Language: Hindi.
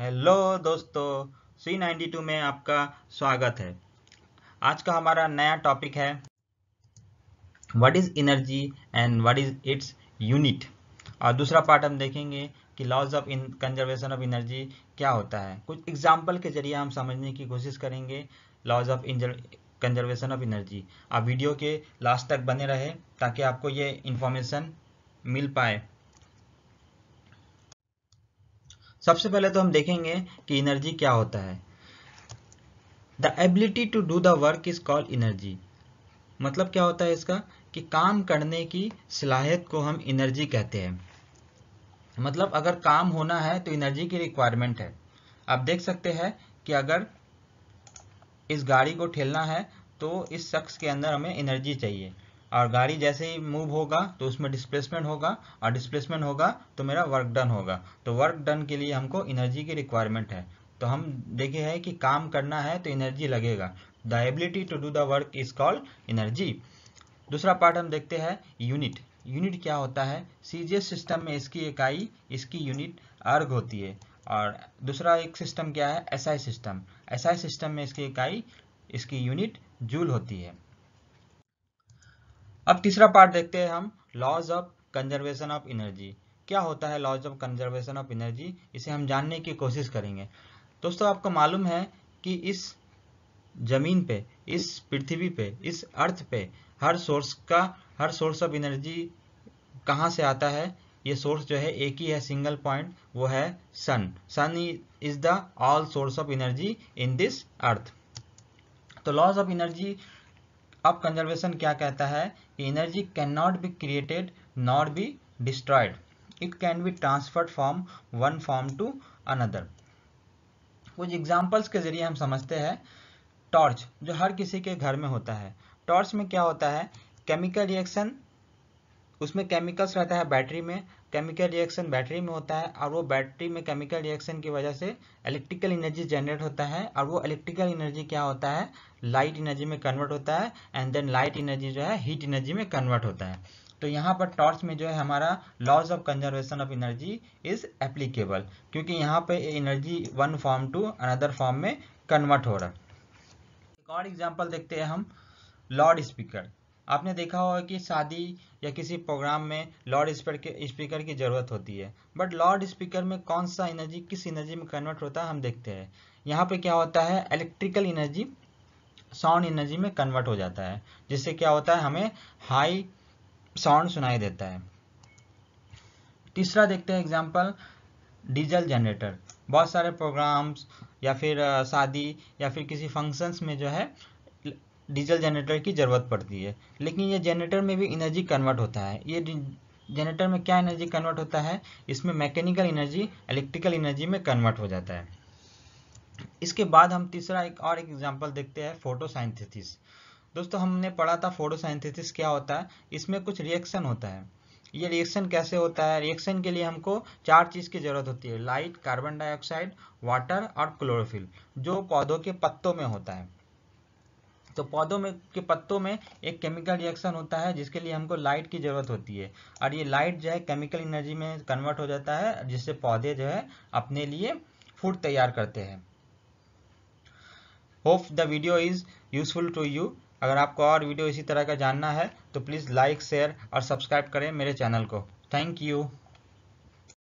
हेलो दोस्तों सी नाइन्टी टू में आपका स्वागत है आज का हमारा नया टॉपिक है what is energy and what is its unit और दूसरा पार्ट हम देखेंगे कि laws of in conservation of energy क्या होता है कुछ एग्जाम्पल के जरिए हम समझने की कोशिश करेंगे laws of conservation of energy आप वीडियो के लास्ट तक बने रहे ताकि आपको ये इन्फॉर्मेशन मिल पाए सबसे पहले तो हम देखेंगे कि एनर्जी क्या होता है the ability to do the work is called energy मतलब क्या होता है इसका कि काम करने की सलाहियत को हम एनर्जी कहते हैं मतलब अगर काम होना है तो एनर्जी की रिक्वायरमेंट है आप देख सकते हैं कि अगर इस गाड़ी को ठेलना है तो इस शख्स के अंदर हमें एनर्जी चाहिए और गाड़ी जैसे ही मूव होगा तो उसमें डिस्प्लेसमेंट होगा और डिस्प्लेसमेंट होगा तो मेरा वर्क डन होगा तो वर्क डन के लिए हमको एनर्जी की रिक्वायरमेंट है तो हम देखे है कि काम करना है तो एनर्जी लगेगा the ability to do the work is called energy दूसरा पार्ट हम देखते हैं यूनिट यूनिट क्या होता है सीजीएस सिस्टम में इसकी इकाई इसकी यूनिट अर्ग होती है और दूसरा एक सिस्टम क्या है SI I system SI I system में इसकी इकाई इसकी यूनिट जूल होती है अब तीसरा पार्ट देखते हैं हम laws of conservation of energy क्या होता है laws of conservation of energy इसे हम जानने की कोशिश करेंगे दोस्तों आपको मालूम है कि इस जमीन पे इस पृथ्वी पे इस अर्थ पे हर सोर्स का हर सोर्स ऑफ एनर्जी कहाँ से आता है ये सोर्स जो है एक ही है सिंगल पॉइंट वो है sun sun is the all source of energy in this earth तो लॉज ऑफ एनर्जी अब कंजर्वेशन क्या कहता है कि energy can not be created not be destroyed it can be transferred from one form to another कुछ एग्जाम्पल्स के जरिए हम समझते हैं टॉर्च जो हर किसी के घर में होता है टॉर्च में क्या होता है केमिकल रिएक्शन उसमें केमिकल्स रहता है बैटरी में केमिकल रिएक्शन बैटरी में होता है और वो बैटरी में केमिकल रिएक्शन की वजह से इलेक्ट्रिकल एनर्जी जनरेट होता है और वो इलेक्ट्रिकल एनर्जी क्या होता है लाइट एनर्जी में कन्वर्ट होता है एंड देन लाइट एनर्जी जो है हीट एनर्जी में कन्वर्ट होता है तो यहाँ पर टॉर्च में जो है हमारा laws of conservation of energy is applicable क्योंकि यहाँ पे energy one form to another form में कन्वर्ट हो रहा है एक और एग्जाम्पल देखते हैं हम लाउड स्पीकर आपने देखा होगा कि शादी या किसी प्रोग्राम में लाउड स्पीकर की ज़रूरत होती है बट लाउड स्पीकर में कौन सा एनर्जी किस एनर्जी में कन्वर्ट होता है हम देखते हैं यहाँ पे क्या होता है इलेक्ट्रिकल एनर्जी साउंड एनर्जी में कन्वर्ट हो जाता है जिससे क्या होता है हमें हाई साउंड सुनाई देता है तीसरा देखते हैं एग्जाम्पल डीजल जनरेटर बहुत सारे प्रोग्राम्स या फिर शादी या फिर किसी फंक्शंस में जो है डीजल जनरेटर की ज़रूरत पड़ती है लेकिन ये जनरेटर में भी एनर्जी कन्वर्ट होता है ये जनरेटर में क्या एनर्जी कन्वर्ट होता है इसमें मैकेनिकल एनर्जी इलेक्ट्रिकल एनर्जी में कन्वर्ट हो जाता है इसके बाद हम तीसरा एक और एक एग्जाम्पल देखते हैं फोटोसाइंथेसिस दोस्तों हमने पढ़ा था फोटोसाइंथेसिस क्या होता है इसमें कुछ रिएक्शन होता है ये रिएक्शन कैसे होता है रिएक्शन के लिए हमको चार चीज़ की ज़रूरत होती है लाइट कार्बन डाइऑक्साइड वाटर और क्लोरोफिल जो पौधों के पत्तों में होता है तो पौधों में के पत्तों में एक केमिकल रिएक्शन होता है जिसके लिए हमको लाइट की ज़रूरत होती है और ये लाइट जो है केमिकल एनर्जी में कन्वर्ट हो जाता है जिससे पौधे जो है अपने लिए फूड तैयार करते हैं hope the video is useful to you अगर आपको और वीडियो इसी तरह का जानना है तो प्लीज़ लाइक शेयर और सब्सक्राइब करें मेरे चैनल को थैंक यू